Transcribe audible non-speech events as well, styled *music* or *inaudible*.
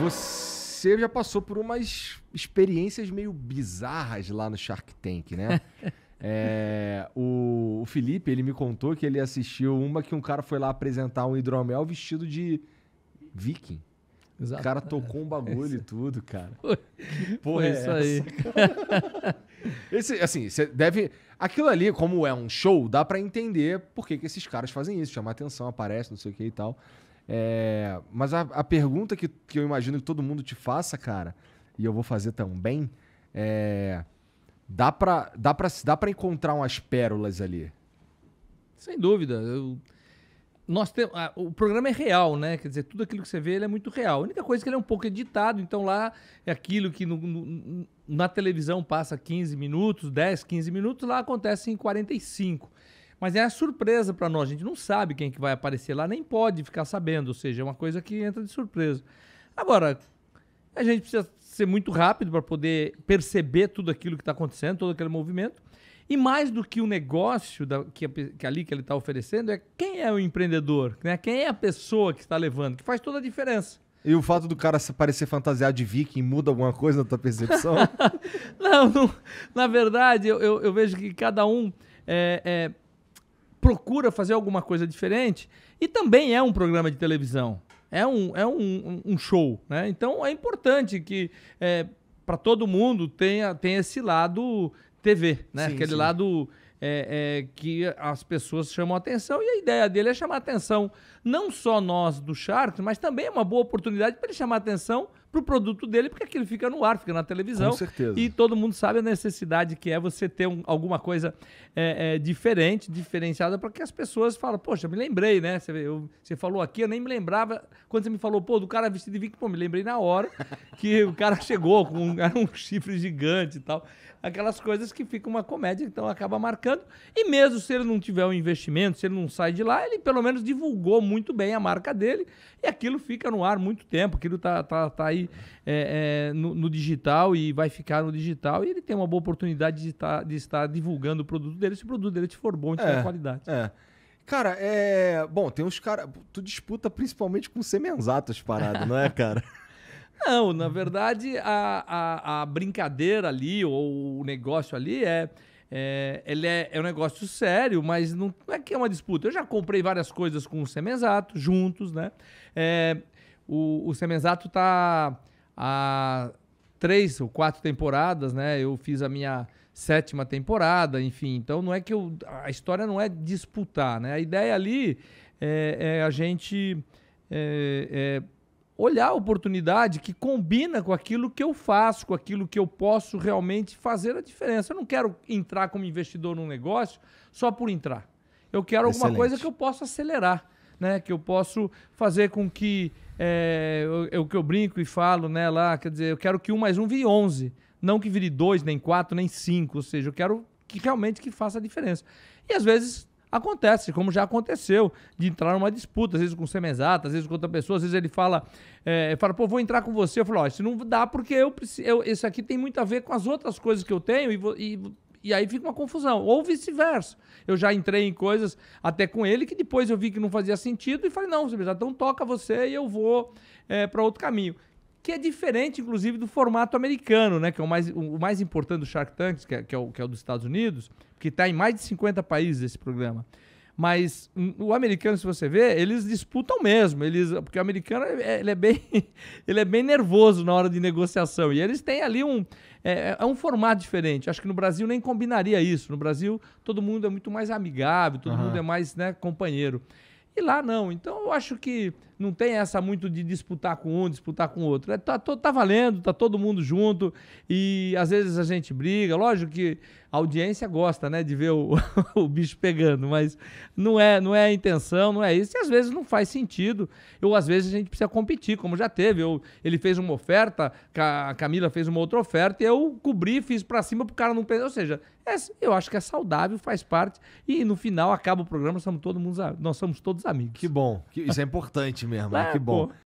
Você já passou por umas experiências meio bizarras lá no Shark Tank, né? *laughs* É, o, o, Felipe, ele me contou que ele assistiu uma que um cara foi lá apresentar um hidromel vestido de viking. Exato. O cara tocou um bagulho e tudo, cara. que porra foi é isso essa, aí. *laughs* Esse, assim, você deve. Aquilo ali, como é um show, dá para entender por que, que esses caras fazem isso, chamar atenção, aparece, não sei o que e tal. É, mas a, a pergunta que, que, eu imagino que todo mundo te faça, cara, e eu vou fazer também, é. Dá pra, dá, pra, dá pra encontrar umas pérolas ali. Sem dúvida. Eu, nós tem, a, o programa é real, né? Quer dizer, tudo aquilo que você vê ele é muito real. A única coisa é que ele é um pouco editado, então lá é aquilo que no, no, na televisão passa 15 minutos, 10, 15 minutos, lá acontece em 45. Mas é a surpresa para nós, a gente não sabe quem que vai aparecer lá, nem pode ficar sabendo, ou seja, é uma coisa que entra de surpresa. Agora, a gente precisa ser muito rápido para poder perceber tudo aquilo que está acontecendo, todo aquele movimento. E mais do que o negócio da, que, que ali que ele está oferecendo, é quem é o empreendedor, né? quem é a pessoa que está levando, que faz toda a diferença. E o fato do cara parecer fantasiado de viking muda alguma coisa na tua percepção? *laughs* não, não, na verdade, eu, eu, eu, vejo que cada um é, é, procura fazer alguma coisa diferente e também é um programa de televisão. É um, é um, um show, né? Então é importante que é, para todo mundo tenha, tenha esse lado TV, né? Sim, Aquele sim. lado é, é, que as pessoas chamam atenção. E a ideia dele é chamar atenção não só nós do Charter, mas também é uma boa oportunidade para ele chamar atenção para o produto dele, porque aquilo fica no ar, fica na televisão. Com certeza. E todo mundo sabe a necessidade que é você ter um, alguma coisa é, é, diferente, diferenciada, para que as pessoas falem, poxa, me lembrei, né? Você, eu, você, falou aqui, eu nem me lembrava. Quando você me falou, pô, do cara vestido de Vicky, pô, me lembrei na hora *laughs* que o cara chegou com um, um chifre gigante e tal. Aquelas coisas que ficam uma comédia, então acaba marcando. E mesmo se ele não tiver um investimento, se ele não sai de lá, ele pelo menos divulgou muito bem a marca dele e aquilo fica no ar muito tempo, aquilo tá, tá, tá aí é, é, no, no, digital e vai ficar no digital e ele tem uma boa oportunidade de estar, tá, de estar divulgando o produto dele se o produto dele é for bom e tiver é, qualidade. É. Cara, é. Bom, tem uns caras. Tu disputa principalmente com sementes atos não é, *laughs* cara? Não, na verdade, a, a, a, brincadeira ali, ou o negócio ali, é, é ele é, é, um negócio sério, mas não, não, é que é uma disputa. Eu já comprei várias coisas com o Semenzato, juntos, né? É, o, o Semenzato tá há três ou quatro temporadas, né? Eu fiz a minha sétima temporada, enfim. Então não é que eu. A história não é disputar, né? A ideia ali é, é a gente é, é olhar a oportunidade que combina com aquilo que eu faço, com aquilo que eu posso realmente fazer a diferença. Eu não quero entrar como investidor num negócio só por entrar. Eu quero Excelente. alguma coisa que eu possa acelerar né? Que eu posso fazer com que é, o que eu brinco e falo, né, lá, quer dizer, eu quero que um mais um vire onze, não que vire dois, nem quatro, nem cinco, ou seja, eu quero que realmente que faça a diferença. E às vezes acontece, como já aconteceu, de entrar numa disputa, às vezes com o Semesato, às vezes com outra pessoa, às vezes ele fala, é, fala pô, vou entrar com você, eu falo, ó, isso não dá porque eu preciso, eu, aqui tem muito a ver com as outras coisas que eu tenho e, vou, e e aí fica uma confusão. Ou vice-versa. Eu já entrei em coisas até com ele que depois eu vi que não fazia sentido e falei, não, você então toca você e eu vou é, eh, para outro caminho. Que é diferente, inclusive, do formato americano, né? Que é o mais, o mais importante do Shark Tank, que é, que é, o, que é o dos Estados Unidos, que está em mais de 50 países esse programa. Mas o americano, se você ver eles disputam mesmo. Eles, porque o americano é, ele é, bem, *laughs* ele é bem nervoso na hora de negociação. E eles têm ali um. É, é, é, um formato diferente. Acho que no Brasil nem combinaria isso. No Brasil, todo mundo é muito mais amigável, todo uhum. mundo é mais né, companheiro. E lá não. Então eu acho que não tem essa muito de disputar com um, disputar com o outro. É, tá, tá, tá valendo, tá todo mundo junto. E às vezes a gente briga. Lógico que a audiência gosta, né, de ver o, *laughs* o bicho pegando, mas não é, não é a intenção, não é isso. E às vezes não faz sentido. Ou às vezes a gente precisa competir, como já teve. Eu, ele fez uma oferta, a Camila fez uma outra oferta, e eu cobri, fiz para cima pro cara não perder. Ou seja, é, eu acho que é saudável, faz parte. E no final acaba o programa, somos todo mundo, nós somos todos amigos. Que bom. Que, isso é importante mesmo. Né, é, que bom. Pô.